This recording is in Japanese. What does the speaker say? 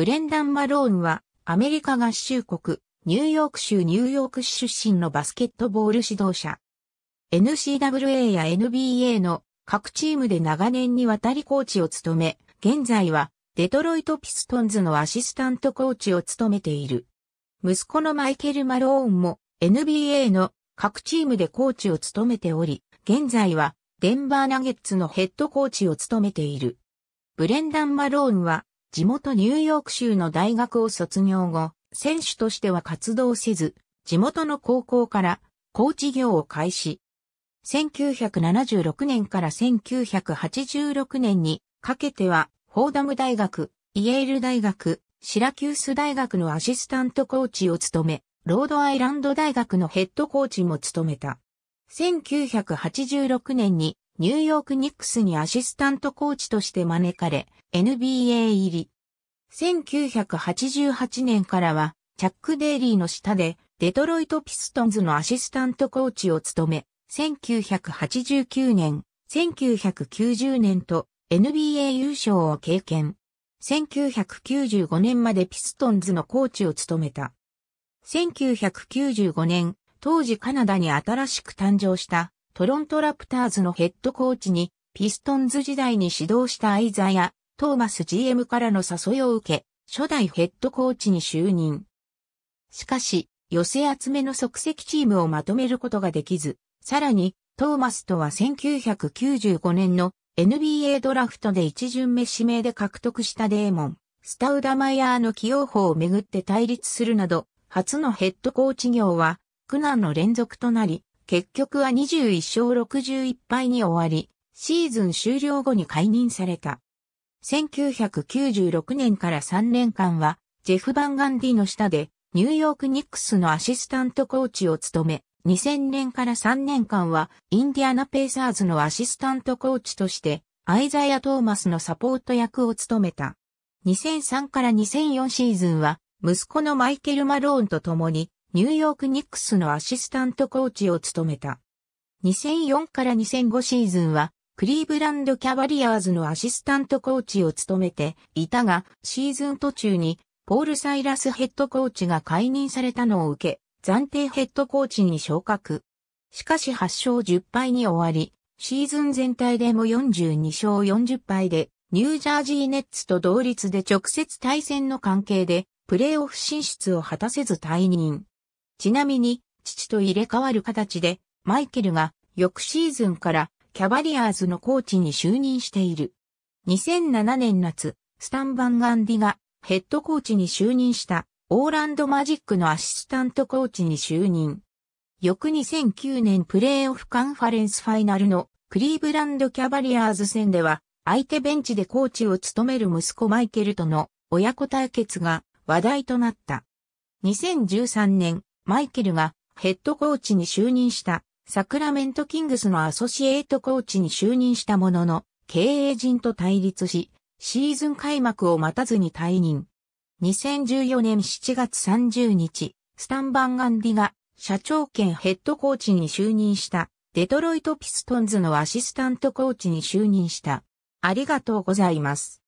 ブレンダン・マローンは、アメリカ合衆国、ニューヨーク州ニューヨーク市出身のバスケットボール指導者。n c w a や NBA の各チームで長年にわたりコーチを務め、現在はデトロイト・ピストンズのアシスタントコーチを務めている。息子のマイケル・マローンも NBA の各チームでコーチを務めており、現在はデンバーナゲッツのヘッドコーチを務めている。ブレンダン・マローンは地元ニューヨーク州の大学を卒業後、選手としては活動せず、地元の高校からコーチ業を開始。1976年から1986年にかけては、フォーダム大学、イエール大学、シラキュース大学のアシスタントコーチを務め、ロードアイランド大学のヘッドコーチも務めた。1986年にニューヨークニックスにアシスタントコーチとして招かれ、NBA 入り。1988年からは、チャック・デイリーの下で、デトロイト・ピストンズのアシスタントコーチを務め、1989年、1990年と NBA 優勝を経験。1995年までピストンズのコーチを務めた。1995年、当時カナダに新しく誕生したトロントラプターズのヘッドコーチに、ピストンズ時代に指導したアイザや、トーマス GM からの誘いを受け、初代ヘッドコーチに就任。しかし、寄せ集めの即席チームをまとめることができず、さらに、トーマスとは1995年の NBA ドラフトで一巡目指名で獲得したデーモン、スタウダマイヤーの起用法をめぐって対立するなど、初のヘッドコーチ業は苦難の連続となり、結局は21勝61敗に終わり、シーズン終了後に解任された。1996年から3年間は、ジェフ・バンガンディの下で、ニューヨーク・ニックスのアシスタントコーチを務め、2000年から3年間は、インディアナ・ペーサーズのアシスタントコーチとして、アイザイア・トーマスのサポート役を務めた。2003から2004シーズンは、息子のマイケル・マローンと共に、ニューヨークニックスのアシスタントコーチを務めた。2004から2005シーズンは、クリーブランドキャバリアーズのアシスタントコーチを務めていたが、シーズン途中に、ポール・サイラスヘッドコーチが解任されたのを受け、暫定ヘッドコーチに昇格。しかし8勝10敗に終わり、シーズン全体でも42勝40敗で、ニュージャージーネッツと同率で直接対戦の関係で、プレーオフ進出を果たせず退任。ちなみに、父と入れ替わる形で、マイケルが翌シーズンからキャバリアーズのコーチに就任している。2007年夏、スタン・バンガンディがヘッドコーチに就任したオーランドマジックのアシスタントコーチに就任。翌2009年プレーオフカンファレンスファイナルのクリーブランドキャバリアーズ戦では相手ベンチでコーチを務める息子マイケルとの親子対決が話題となった。2013年マイケルがヘッドコーチに就任したサクラメントキングスのアソシエイトコーチに就任したものの、経営陣と対立し、シーズン開幕を待たずに退任。2014年7月30日、スタン・バンガンディが社長兼ヘッドコーチに就任したデトロイト・ピストンズのアシスタントコーチに就任した。ありがとうございます。